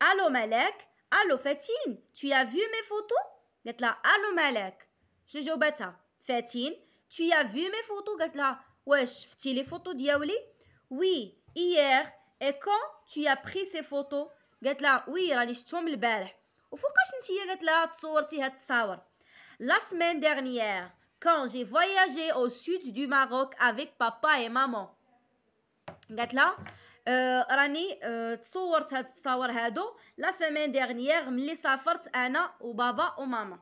Allô Malek, allô Fatine, tu as vu mes photos قالت Malek ?» Je suis شنو جاوبتها tu as vu mes photos Oui, لها واش شفتي لي فوتو hier et quand tu as pris ces photos Oui, لها وي راني شفتهم البارح وفوقاش انت هي قالت لها تصورتي la semaine dernière quand j'ai voyagé au sud du Maroc avec papa et maman قالت euh, Rani, tu as vu les La semaine dernière, Melissa frate Anna ou baba ou mama.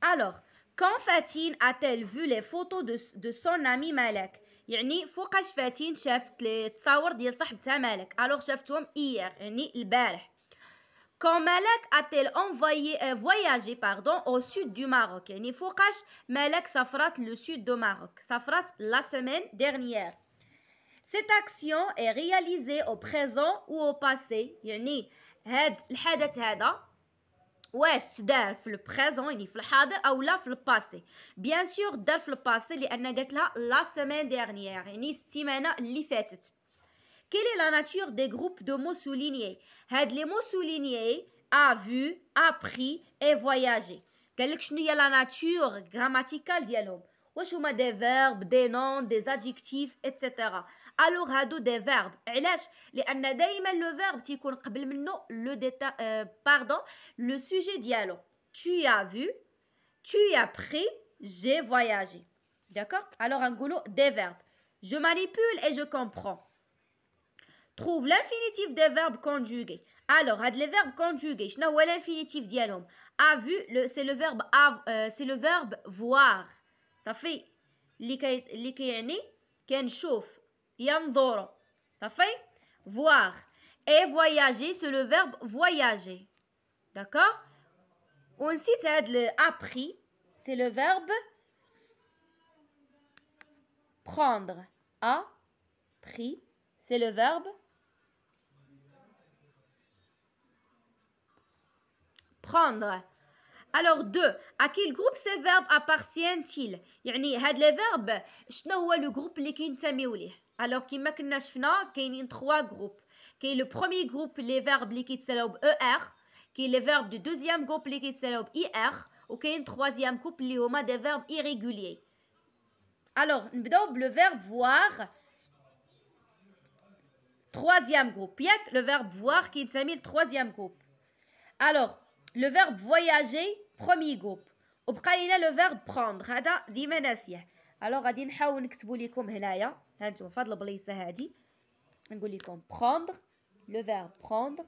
Alors, quand Fatin a-t-elle vu les photos de son ami Malek? Signe, pourquoi Fatine chef les photos de la chambre Malek? Alors chef, nous hier. Signe, il est belle. Malek a-t-elle envoyé euh, voyager pardon au sud du Maroc? Signe, pourquoi Malek s'affrète le sud du Maroc? S'affrète la semaine dernière. Cette action est réalisée au présent ou au passé. le présent, y le passé. Bien sûr, derf le passé, les enegat la la semaine dernière. l'a Quelle est la nature des groupes de mots soulignés? les mots soulignés a vu, appris » et voyagé. Quelle est la nature grammaticale dielom? Oshuma des verbes, des noms, des adjectifs, etc. Alors, هادو دي فيرب علاش لان دائما لو فيرب تيكون قبل منه euh, لو ديتا tu as vu tu as pris j'ai voyagé d'accord alors غنقولوا des verbes je manipule et je comprends trouve l'infinitif des verbes conjugués alors هاد les verbes conjugués شنو هو l'infinitif ديالهم a vu c'est le verbe euh, c'est le verbe voir fait li kay qui chauffe كنشوف ça fait voir et voyager c'est le verbe voyager d'accord On cite le appris c'est le verbe prendre a pris c'est le verbe prendre alors deux, à quel groupe ces verbes appartiennent-ils y a les verbes où est le groupe اللي كينتميو alors, qui m'a dit trois groupes. Qui le premier groupe, les verbes liquides syllabes ER, qui est le du deuxième groupe liquides syllabes IR, ou qui troisième groupe, les des verbes irréguliers. Alors, le verbe voir, troisième groupe. le verbe voir qui est le troisième groupe. Alors, le verbe voyager, premier groupe. Ou le verbe prendre, dimenasiya. Alors, je vais vous expliquer هانتوما فهاد البليصه on نقول لكم comprendre le verbe prendre.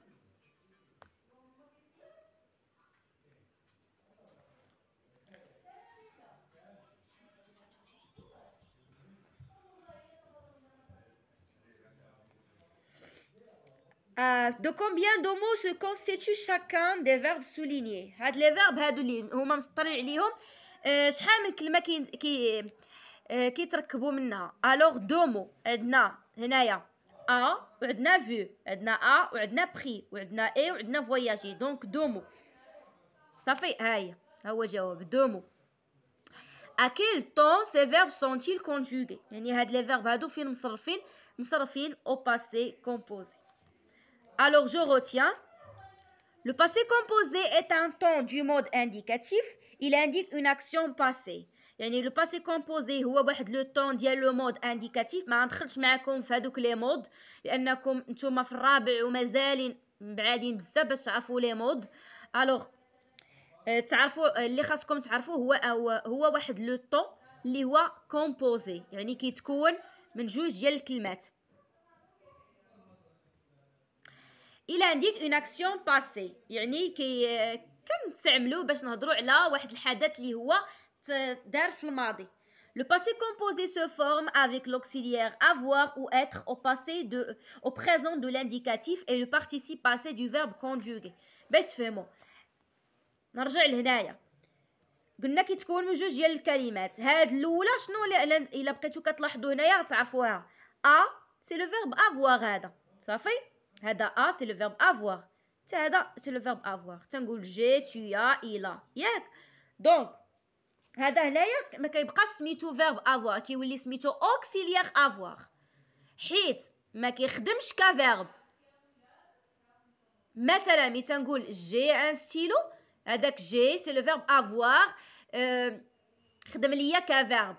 Ah, de combien de mots se constitue chacun des verbes soulignés alors, deux mots. On a A, on a vu, on a pris, on a voyagé. Donc, deux mots. Ça fait A. C'est la première réponse. Deux mots. À quel temps ces verbes sont-ils conjugués Ces verbes sont-ils mis au passé composé Alors, je retiens. Le passé composé est un temps du mode indicatif. Il indique une action passée. يعني لو باسي كومبوزي هو واحد لو طون ديال لو مود انديكاتيف ما غندخلش معكم في هذوك لي مود لانكم نتوما في الرابع ومازالين بعادين بزاف باش تعرفوا لي مود الوغ تعرفوا آه، اللي خاصكم تعرفوه هو هو واحد لو طون اللي هو كومبوزي يعني كيتكون من جوج ديال الكلمات الى عندك اون اكسيون باسي يعني كي آه، كنستعملوه باش نهضروا على واحد الحدث اللي هو dar fl Le passé composé se forme avec l'auxiliaire avoir ou être au passé de au présent de l'indicatif et le participe passé du verbe conjugué. باش تفهموا نرجع لهنايا قلنا كي تكون من جوج ديال الكلمات هاد الاولى شنو الا بقيتو كتلاحظوا هنايا تعرفوها ا سي لو فيرب افوار هذا صافي هذا ا سي لو فيرب افوار حتى هذا سي لو فيرب افوار تنقول جي تويا الى ياك دونك cest d'ailleurs, je vais le verbe avoir, qui est le verbe auxiliaire avoir. Je vais qui montrer le verbe verbe Par exemple, vais le verbe avoir. Je le verbe avoir. verbe Il verbe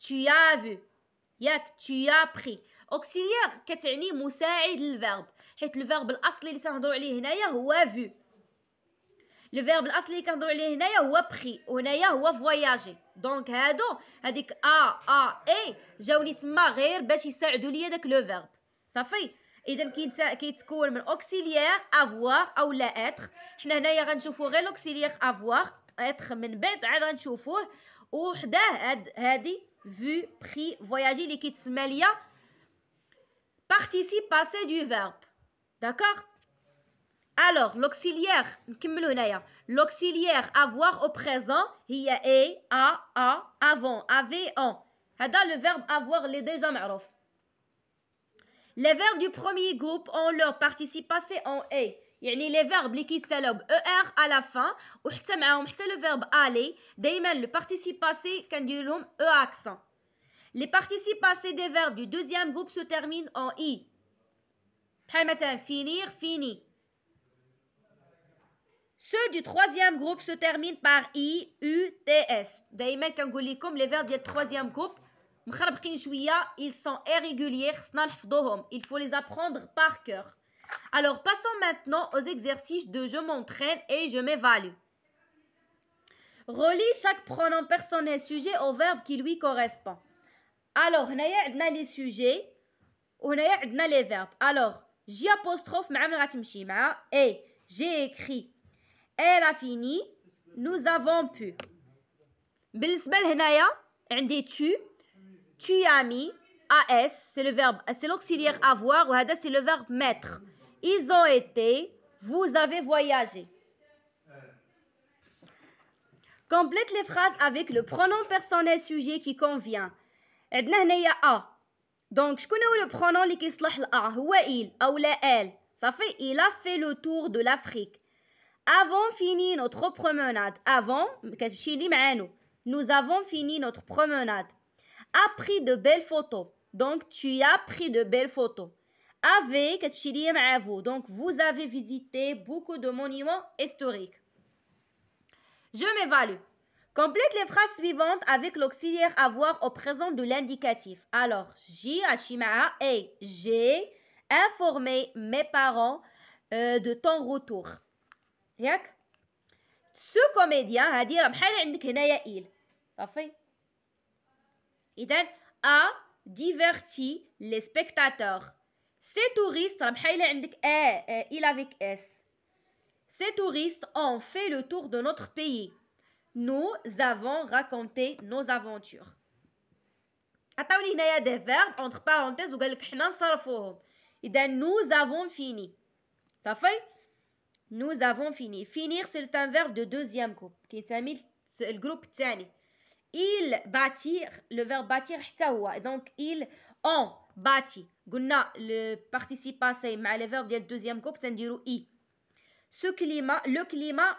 Je vais vous verbe اوكسيليير كتعني مساعد للفيرب حيت الفيرب الاصلي اللي كنهضروا عليه هنايا هو فو لو فيرب الاصلي اللي كنهضروا عليه هنايا هو بخي وهنايا هو فواياجي دونك هادو هذيك ا آه ا آه اي جاوني تما غير باش يساعدوا ليا داك لو فيرب صافي اذا كيتكون من اوكسيليير افوار او لا اتر حنا هنايا غنشوفوا غير اوكسيليير افوار اتر من بعد عاد غنشوفوه وحداه هاد هادي فو بخي فواياجي اللي كيتسمى ليا participe passé du verbe. D'accord Alors, l'auxiliaire, l'auxiliaire avoir au présent, il y a e, a, a, avant, avait, en. le verbe avoir, les déjà معروف. Les verbes du premier groupe ont leur participe passé en et. يعني لي فيرب اللي la ب او ار على فان وحتى le حتى لو فيرب الي دائما لو passé باسي كندير لهم او accent. Les participes passés des verbes du deuxième groupe se terminent en i. finir, fini. Ceux du troisième groupe se terminent par i, u, t, s. comme les verbes du troisième groupe, ils sont irréguliers, il faut les apprendre par cœur. Alors passons maintenant aux exercices de je m'entraîne et je m'évalue. Relie chaque pronom personnel sujet au verbe qui lui correspond. Alors, هنايا عندنا les sujets. on عندنا les verbes. alors, جي مع من غتمشي elle a fini nous avons pu بالنسبه لهنايا عندي tu tu as mis as c'est le verbe c'est l'auxiliaire avoir c'est le verbe mettre ils ont été vous avez voyagé complète les phrases avec le pronom personnel sujet qui convient donc, je connais le pronom le pronom il il a fait le tour de l'Afrique avant fini notre promenade avant nous avons fini notre promenade a pris de belles photos donc tu as pris de belles photos Avec, كتمشي vous donc vous avez visité beaucoup de monuments historiques je m'évalue Complète les phrases suivantes avec l'auxiliaire avoir au présent de l'indicatif. Alors, j'ai informé mes parents euh, de ton retour. Yak. comédien comédien a dit. il a diverti les spectateurs ces touristes il avec s ces touristes ont fait le tour de notre pays nous avons raconté nos aventures عطاو لي هنايا دي فيرب اونتر بارونتيز وقال لك حنا نصرفوهم اذا nous avons fini Ça fait nous avons fini finir c'est un verbe de deuxième groupe le الجروب الثاني il bâtir le verbe bâtir حتى هو donc ils ont bâti قلنا le participe passé le verbe verbes ديال deuxième groupe تنديرو i ce climat le climat